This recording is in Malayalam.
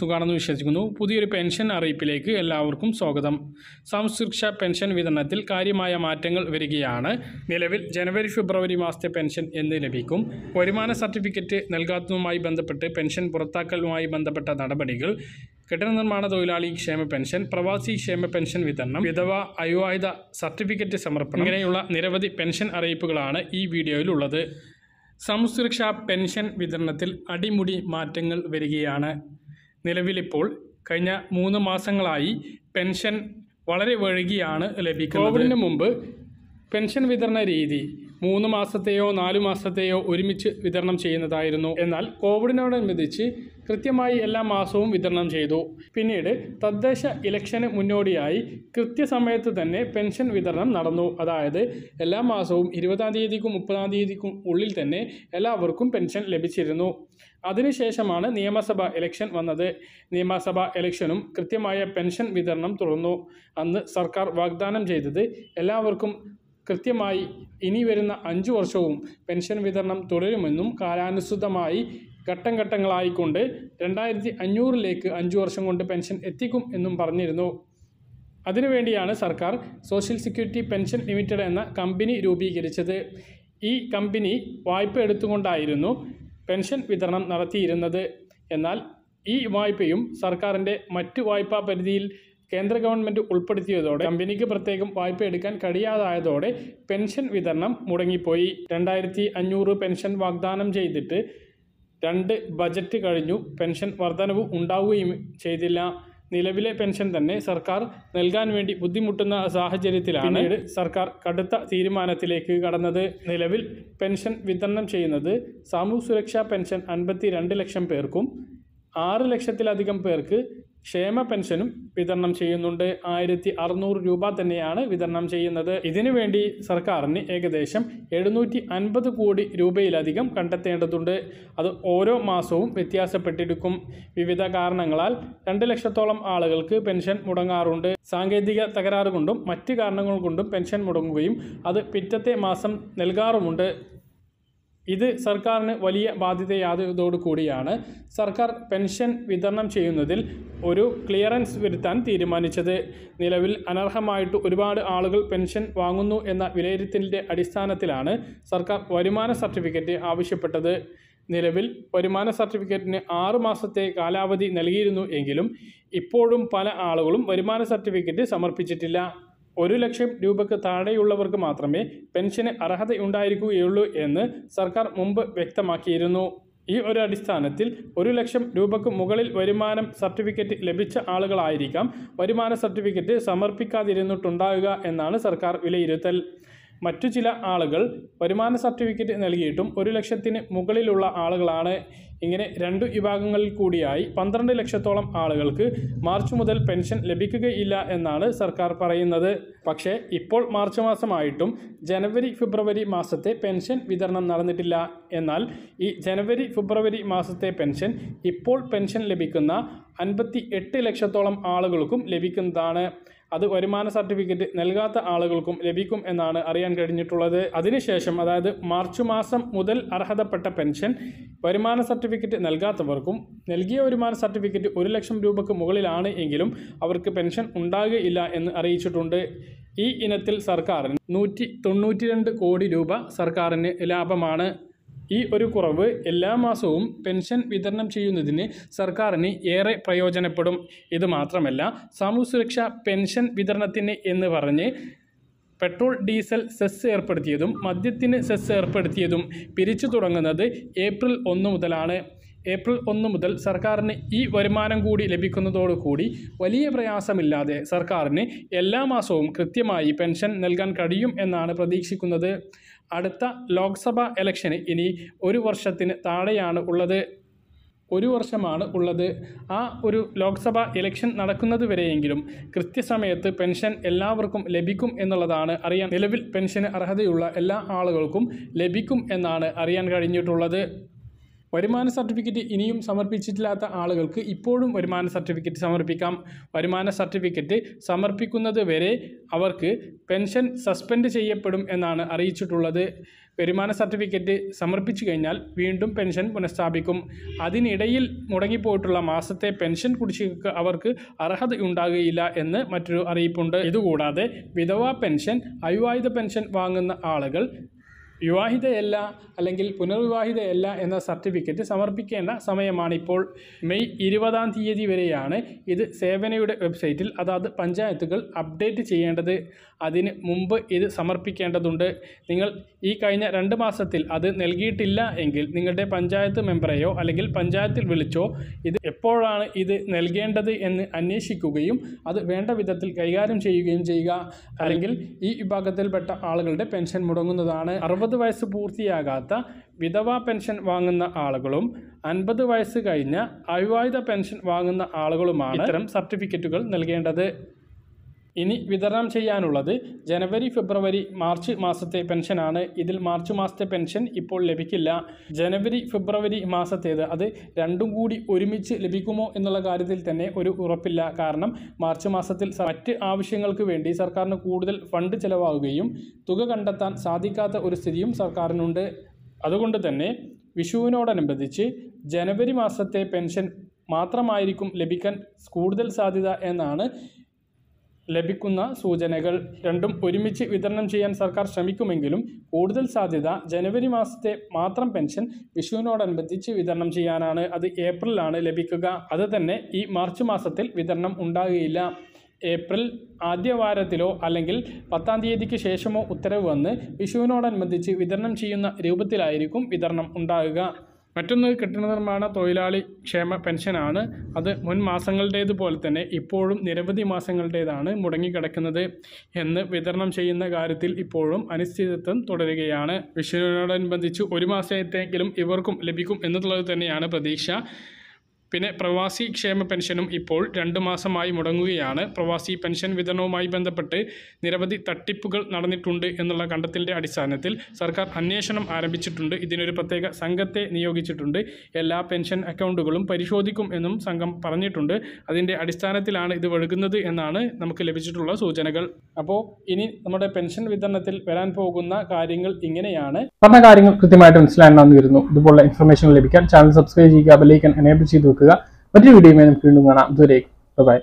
സുഖമാണെന്ന് വിശ്വസിക്കുന്നു പുതിയൊരു പെൻഷൻ അറിയിപ്പിലേക്ക് എല്ലാവർക്കും സ്വാഗതം സംസ്കൃഷ പെൻഷൻ വിതരണത്തിൽ കാര്യമായ മാറ്റങ്ങൾ വരികയാണ് നിലവിൽ ജനുവരി ഫെബ്രുവരി മാസത്തെ പെൻഷൻ എന്ന് ലഭിക്കും വരുമാന സർട്ടിഫിക്കറ്റ് നൽകാത്തതുമായി ബന്ധപ്പെട്ട് പെൻഷൻ പുറത്താക്കലുമായി ബന്ധപ്പെട്ട നടപടികൾ കെട്ടിട നിർമ്മാണ തൊഴിലാളി ക്ഷേമ പെൻഷൻ പ്രവാസി ക്ഷേമ പെൻഷൻ വിതരണം വിധവ അയുവായുധ സർട്ടിഫിക്കറ്റ് സമർപ്പണം ഇങ്ങനെയുള്ള നിരവധി പെൻഷൻ അറിയിപ്പുകളാണ് ഈ വീഡിയോയിലുള്ളത് സംസുരക്ഷാ പെൻഷൻ വിതരണത്തിൽ അടിമുടി മാറ്റങ്ങൾ വരികയാണ് നിലവിലിപ്പോൾ കഴിഞ്ഞ മൂന്ന് മാസങ്ങളായി പെൻഷൻ വളരെ വഴുകിയാണ് ലഭിക്കുന്നത് കോവിഡിന് മുമ്പ് പെൻഷൻ വിതരണ രീതി മൂന്ന് മാസത്തെയോ നാലു മാസത്തെയോ ഒരുമിച്ച് വിതരണം ചെയ്യുന്നതായിരുന്നു എന്നാൽ കോവിഡിനോടനുബന്ധിച്ച് കൃത്യമായി എല്ലാ മാസവും വിതരണം ചെയ്തു പിന്നീട് തദ്ദേശ ഇലക്ഷന് മുന്നോടിയായി കൃത്യസമയത്ത് തന്നെ പെൻഷൻ വിതരണം നടന്നു അതായത് എല്ലാ മാസവും ഇരുപതാം തീയതിക്കും മുപ്പതാം തീയതിക്കും ഉള്ളിൽ തന്നെ എല്ലാവർക്കും പെൻഷൻ ലഭിച്ചിരുന്നു അതിനുശേഷമാണ് നിയമസഭ ഇലക്ഷൻ വന്നത് നിയമസഭ ഇലക്ഷനും കൃത്യമായ പെൻഷൻ വിതരണം തുടർന്നു അന്ന് സർക്കാർ വാഗ്ദാനം ചെയ്തത് എല്ലാവർക്കും കൃത്യമായി ഇനി വരുന്ന അഞ്ചു വർഷവും പെൻഷൻ വിതരണം തുടരുമെന്നും കാലാനുസൃതമായി ഘട്ടം ഘട്ടങ്ങളായിക്കൊണ്ട് രണ്ടായിരത്തി അഞ്ഞൂറിലേക്ക് അഞ്ചു വർഷം കൊണ്ട് പെൻഷൻ എത്തിക്കും എന്നും പറഞ്ഞിരുന്നു അതിനുവേണ്ടിയാണ് സർക്കാർ സോഷ്യൽ സെക്യൂരിറ്റി പെൻഷൻ ലിമിറ്റഡ് എന്ന കമ്പനി രൂപീകരിച്ചത് ഈ കമ്പനി വായ്പ എടുത്തുകൊണ്ടായിരുന്നു പെൻഷൻ വിതരണം നടത്തിയിരുന്നത് എന്നാൽ ഈ വായ്പയും സർക്കാരിൻ്റെ മറ്റ് വായ്പാ പരിധിയിൽ കേന്ദ്ര ഗവൺമെൻറ് ഉൾപ്പെടുത്തിയതോടെ കമ്പനിക്ക് പ്രത്യേകം വായ്പ എടുക്കാൻ കഴിയാതായതോടെ പെൻഷൻ വിതരണം മുടങ്ങിപ്പോയി രണ്ടായിരത്തി അഞ്ഞൂറ് പെൻഷൻ വാഗ്ദാനം ചെയ്തിട്ട് രണ്ട് ബജറ്റ് കഴിഞ്ഞു പെൻഷൻ വർധനവ് ഉണ്ടാവുകയും ചെയ്തില്ല നിലവിലെ പെൻഷൻ തന്നെ സർക്കാർ നൽകാൻ വേണ്ടി ബുദ്ധിമുട്ടുന്ന സാഹചര്യത്തിലാണ് സർക്കാർ കടുത്ത തീരുമാനത്തിലേക്ക് കടന്നത് നിലവിൽ പെൻഷൻ വിതരണം ചെയ്യുന്നത് സാമൂഹ്യ സുരക്ഷാ പെൻഷൻ അൻപത്തി ലക്ഷം പേർക്കും ആറ് ലക്ഷത്തിലധികം പേർക്ക് ക്ഷേമ പെൻഷനും വിതരണം ചെയ്യുന്നുണ്ട് ആയിരത്തി അറുന്നൂറ് രൂപ തന്നെയാണ് വിതരണം ചെയ്യുന്നത് ഇതിനുവേണ്ടി സർക്കാരിന് ഏകദേശം എഴുന്നൂറ്റി അൻപത് കോടി രൂപയിലധികം കണ്ടെത്തേണ്ടതുണ്ട് അത് ഓരോ മാസവും വ്യത്യാസപ്പെട്ടിരിക്കും വിവിധ കാരണങ്ങളാൽ രണ്ട് ലക്ഷത്തോളം ആളുകൾക്ക് പെൻഷൻ മുടങ്ങാറുണ്ട് സാങ്കേതിക തകരാറുകൊണ്ടും മറ്റ് കാരണങ്ങൾ കൊണ്ടും പെൻഷൻ മുടങ്ങുകയും അത് പിറ്റത്തെ മാസം നൽകാറുമുണ്ട് ഇത് സർക്കാരിന് വലിയ ബാധ്യതയാതോടു കൂടിയാണ് സർക്കാർ പെൻഷൻ വിതരണം ചെയ്യുന്നതിൽ ഒരു ക്ലിയറൻസ് വരുത്താൻ തീരുമാനിച്ചത് നിലവിൽ അനർഹമായിട്ട് ഒരുപാട് ആളുകൾ പെൻഷൻ വാങ്ങുന്നു എന്ന വിലയിരുത്തലിൻ്റെ അടിസ്ഥാനത്തിലാണ് സർക്കാർ വരുമാന സർട്ടിഫിക്കറ്റ് ആവശ്യപ്പെട്ടത് നിലവിൽ വരുമാന സർട്ടിഫിക്കറ്റിന് ആറു മാസത്തെ കാലാവധി നൽകിയിരുന്നു എങ്കിലും ഇപ്പോഴും പല ആളുകളും വരുമാന സർട്ടിഫിക്കറ്റ് സമർപ്പിച്ചിട്ടില്ല ഒരു ലക്ഷം രൂപയ്ക്ക് താഴെയുള്ളവർക്ക് മാത്രമേ പെൻഷന് അർഹതയുണ്ടായിരിക്കുകയുള്ളൂ എന്ന് സർക്കാർ മുമ്പ് വ്യക്തമാക്കിയിരുന്നു ഈ ഒരു അടിസ്ഥാനത്തിൽ ഒരു ലക്ഷം രൂപയ്ക്ക് മുകളിൽ വരുമാനം സർട്ടിഫിക്കറ്റ് ലഭിച്ച ആളുകളായിരിക്കാം വരുമാന സർട്ടിഫിക്കറ്റ് സമർപ്പിക്കാതിരുന്നിട്ടുണ്ടാകുക എന്നാണ് സർക്കാർ വിലയിരുത്തൽ മറ്റു ചില ആളുകൾ വരുമാന സർട്ടിഫിക്കറ്റ് നൽകിയിട്ടും ഒരു ലക്ഷത്തിന് മുകളിലുള്ള ആളുകളാണ് ഇങ്ങനെ രണ്ടു വിഭാഗങ്ങളിൽ കൂടിയായി പന്ത്രണ്ട് ലക്ഷത്തോളം ആളുകൾക്ക് മാർച്ച് മുതൽ പെൻഷൻ ലഭിക്കുകയില്ല എന്നാണ് സർക്കാർ പറയുന്നത് പക്ഷേ ഇപ്പോൾ മാർച്ച് മാസമായിട്ടും ജനുവരി ഫെബ്രുവരി മാസത്തെ പെൻഷൻ വിതരണം നടന്നിട്ടില്ല എന്നാൽ ഈ ജനുവരി ഫെബ്രുവരി മാസത്തെ പെൻഷൻ ഇപ്പോൾ പെൻഷൻ ലഭിക്കുന്ന അൻപത്തി ലക്ഷത്തോളം ആളുകൾക്കും ലഭിക്കുന്നതാണ് അത് വരുമാന സർട്ടിഫിക്കറ്റ് നൽകാത്ത ആളുകൾക്കും ലഭിക്കും എന്നാണ് അറിയാൻ കഴിഞ്ഞിട്ടുള്ളത് അതിനുശേഷം അതായത് മാർച്ച് മാസം മുതൽ അർഹതപ്പെട്ട പെൻഷൻ വരുമാന സർട്ടിഫിക്കറ്റ് നൽകാത്തവർക്കും നൽകിയ വരുമാന സർട്ടിഫിക്കറ്റ് ഒരു ലക്ഷം രൂപയ്ക്ക് മുകളിലാണ് എങ്കിലും അവർക്ക് പെൻഷൻ ഉണ്ടാകുകയില്ല എന്ന് അറിയിച്ചിട്ടുണ്ട് ഈ ഇനത്തിൽ സർക്കാരിന് നൂറ്റി തൊണ്ണൂറ്റി രണ്ട് കോടി രൂപ സർക്കാരിന് ലാഭമാണ് ഈ ഒരു കുറവ് എല്ലാ മാസവും പെൻഷൻ വിതരണം ചെയ്യുന്നതിന് സർക്കാരിന് ഏറെ പ്രയോജനപ്പെടും ഇത് മാത്രമല്ല സാമൂഹ്യ സുരക്ഷ പെൻഷൻ വിതരണത്തിന് എന്ന് പറഞ്ഞ് പെട്രോൾ ഡീസൽ സെസ് ഏർപ്പെടുത്തിയതും മദ്യത്തിന് സെസ് ഏർപ്പെടുത്തിയതും പിരിച്ചു തുടങ്ങുന്നത് ഏപ്രിൽ ഒന്ന് മുതലാണ് ഏപ്രിൽ ഒന്ന് മുതൽ സർക്കാരിന് ഈ വരുമാനം കൂടി ലഭിക്കുന്നതോടുകൂടി വലിയ പ്രയാസമില്ലാതെ സർക്കാരിന് എല്ലാ മാസവും കൃത്യമായി പെൻഷൻ നൽകാൻ കഴിയും എന്നാണ് പ്രതീക്ഷിക്കുന്നത് അടുത്ത ലോക്സഭാ ഇലക്ഷന് ഇനി ഒരു വർഷത്തിന് താഴെയാണ് ഉള്ളത് ഒരു വർഷമാണ് ഉള്ളത് ആ ഒരു ലോക്സഭാ ഇലക്ഷൻ നടക്കുന്നത് വരെയെങ്കിലും കൃത്യസമയത്ത് പെൻഷൻ എല്ലാവർക്കും ലഭിക്കും എന്നുള്ളതാണ് അറിയാൻ നിലവിൽ പെൻഷന് അർഹതയുള്ള എല്ലാ ആളുകൾക്കും ലഭിക്കും എന്നാണ് അറിയാൻ കഴിഞ്ഞിട്ടുള്ളത് വരുമാന സർട്ടിഫിക്കറ്റ് ഇനിയും സമർപ്പിച്ചിട്ടില്ലാത്ത ആളുകൾക്ക് ഇപ്പോഴും വരുമാന സർട്ടിഫിക്കറ്റ് സമർപ്പിക്കാം വരുമാന സർട്ടിഫിക്കറ്റ് സമർപ്പിക്കുന്നത് വരെ അവർക്ക് പെൻഷൻ സസ്പെൻഡ് ചെയ്യപ്പെടും എന്നാണ് അറിയിച്ചിട്ടുള്ളത് വരുമാന സർട്ടിഫിക്കറ്റ് സമർപ്പിച്ചു കഴിഞ്ഞാൽ വീണ്ടും പെൻഷൻ പുനഃസ്ഥാപിക്കും അതിനിടയിൽ മുടങ്ങിപ്പോയിട്ടുള്ള മാസത്തെ പെൻഷൻ കുടിശ്ശികക്ക് അവർക്ക് അർഹത ഉണ്ടാകുകയില്ല എന്ന് മറ്റൊരു അറിയിപ്പുണ്ട് ഇതുകൂടാതെ വിധവാ പെൻഷൻ അവിവാഹിത പെൻഷൻ വാങ്ങുന്ന ആളുകൾ വിവാഹിതയല്ല അല്ലെങ്കിൽ പുനർവിവാഹിതയല്ല എന്ന സർട്ടിഫിക്കറ്റ് സമർപ്പിക്കേണ്ട സമയമാണിപ്പോൾ മെയ് ഇരുപതാം തീയതി വരെയാണ് ഇത് സേവനയുടെ വെബ്സൈറ്റിൽ അതാത് പഞ്ചായത്തുകൾ അപ്ഡേറ്റ് ചെയ്യേണ്ടത് അതിന് മുമ്പ് ഇത് സമർപ്പിക്കേണ്ടതുണ്ട് നിങ്ങൾ ഈ കഴിഞ്ഞ രണ്ട് മാസത്തിൽ അത് നൽകിയിട്ടില്ല എങ്കിൽ നിങ്ങളുടെ പഞ്ചായത്ത് മെമ്പറെയോ അല്ലെങ്കിൽ പഞ്ചായത്തിൽ വിളിച്ചോ ഇത് എപ്പോഴാണ് ഇത് നൽകേണ്ടത് എന്ന് അന്വേഷിക്കുകയും അത് വേണ്ട വിധത്തിൽ കൈകാര്യം ചെയ്യുകയും ചെയ്യുക അല്ലെങ്കിൽ ഈ വിഭാഗത്തിൽപ്പെട്ട ആളുകളുടെ പെൻഷൻ മുടങ്ങുന്നതാണ് അറുപത് അറുപത് വയസ്സ് പൂർത്തിയാകാത്ത വിധവാ പെൻഷൻ വാങ്ങുന്ന ആളുകളും അൻപത് വയസ്സ് കഴിഞ്ഞ അവിവാഹിത പെൻഷൻ വാങ്ങുന്ന ആളുകളുമാണ് ഇത്തരം സർട്ടിഫിക്കറ്റുകൾ നൽകേണ്ടത് ഇനി വിതരണം ചെയ്യാനുള്ളത് ജനുവരി ഫെബ്രുവരി മാർച്ച് മാസത്തെ പെൻഷനാണ് ഇതിൽ മാർച്ച് മാസത്തെ പെൻഷൻ ഇപ്പോൾ ലഭിക്കില്ല ജനുവരി ഫെബ്രുവരി മാസത്തേത് അത് രണ്ടും കൂടി ഒരുമിച്ച് ലഭിക്കുമോ എന്നുള്ള കാര്യത്തിൽ തന്നെ ഒരു ഉറപ്പില്ല കാരണം മാർച്ച് മാസത്തിൽ മറ്റ് ആവശ്യങ്ങൾക്ക് വേണ്ടി സർക്കാരിന് കൂടുതൽ ഫണ്ട് ചിലവാകുകയും തുക കണ്ടെത്താൻ സാധിക്കാത്ത ഒരു സ്ഥിതിയും സർക്കാരിനുണ്ട് അതുകൊണ്ട് തന്നെ വിഷുവിനോടനുബന്ധിച്ച് ജനുവരി മാസത്തെ പെൻഷൻ മാത്രമായിരിക്കും ലഭിക്കാൻ കൂടുതൽ സാധ്യത എന്നാണ് ലഭിക്കുന്ന സൂചനകൾ രണ്ടും ഒരുമിച്ച് വിതരണം ചെയ്യാൻ സർക്കാർ ശ്രമിക്കുമെങ്കിലും കൂടുതൽ സാധ്യത ജനുവരി മാസത്തെ മാത്രം പെൻഷൻ വിഷുവിനോടനുബന്ധിച്ച് വിതരണം ചെയ്യാനാണ് അത് ഏപ്രിലാണ് ലഭിക്കുക അത് തന്നെ ഈ മാർച്ച് മാസത്തിൽ വിതരണം ഉണ്ടാകുകയില്ല ഏപ്രിൽ ആദ്യവാരത്തിലോ അല്ലെങ്കിൽ പത്താം തീയതിക്ക് ശേഷമോ ഉത്തരവ് വന്ന് വിഷുവിനോടനുബന്ധിച്ച് വിതരണം ചെയ്യുന്ന രൂപത്തിലായിരിക്കും വിതരണം ഉണ്ടാകുക മറ്റൊന്ന് കെട്ടിട നിർമ്മാണ തൊഴിലാളി ക്ഷേമ പെൻഷനാണ് അത് മുൻ മാസങ്ങളുടേത് പോലെ തന്നെ ഇപ്പോഴും നിരവധി മാസങ്ങളുടേതാണ് മുടങ്ങിക്കിടക്കുന്നത് എന്ന് വിതരണം ചെയ്യുന്ന കാര്യത്തിൽ ഇപ്പോഴും അനിശ്ചിതത്വം തുടരുകയാണ് വിഷുവിനോടനുബന്ധിച്ച് ഒരു മാസത്തേക്കെങ്കിലും ഇവർക്കും ലഭിക്കും എന്നുള്ളത് തന്നെയാണ് പ്രതീക്ഷ പിന്നെ പ്രവാസി ക്ഷേമ പെൻഷനും ഇപ്പോൾ രണ്ട് മാസമായി മുടങ്ങുകയാണ് പ്രവാസി പെൻഷൻ വിതരണവുമായി ബന്ധപ്പെട്ട് നിരവധി തട്ടിപ്പുകൾ നടന്നിട്ടുണ്ട് എന്നുള്ള കണ്ടെത്തലിൻ്റെ അടിസ്ഥാനത്തിൽ സർക്കാർ അന്വേഷണം ആരംഭിച്ചിട്ടുണ്ട് ഇതിനൊരു പ്രത്യേക സംഘത്തെ നിയോഗിച്ചിട്ടുണ്ട് എല്ലാ പെൻഷൻ അക്കൗണ്ടുകളും പരിശോധിക്കും എന്നും സംഘം പറഞ്ഞിട്ടുണ്ട് അതിൻ്റെ അടിസ്ഥാനത്തിലാണ് ഇത് വഴുകുന്നത് എന്നാണ് നമുക്ക് ലഭിച്ചിട്ടുള്ള സൂചനകൾ അപ്പോൾ ഇനി നമ്മുടെ പെൻഷൻ വിതരണത്തിൽ വരാൻ പോകുന്ന കാര്യങ്ങൾ ഇങ്ങനെയാണ് പറഞ്ഞ കാര്യങ്ങൾ കൃത്യമായിട്ട് മനസ്സിലാക്കണമെന്ന് വരുന്നു ഇതുപോലുള്ള ഇൻഫർമേഷൻ ലഭിക്കാൻ ചാനൽ സബ്സ്ക്രൈബ് ചെയ്യുക ബെല്ലൈക്കൻ എനേബിൾ ചെയ്ത് വെക്കുക ഓർക്കുക മറ്റൊരു വീഡിയോയുമായി നമുക്ക് വീണ്ടും കാണാം ഇതുവരെ ബൈ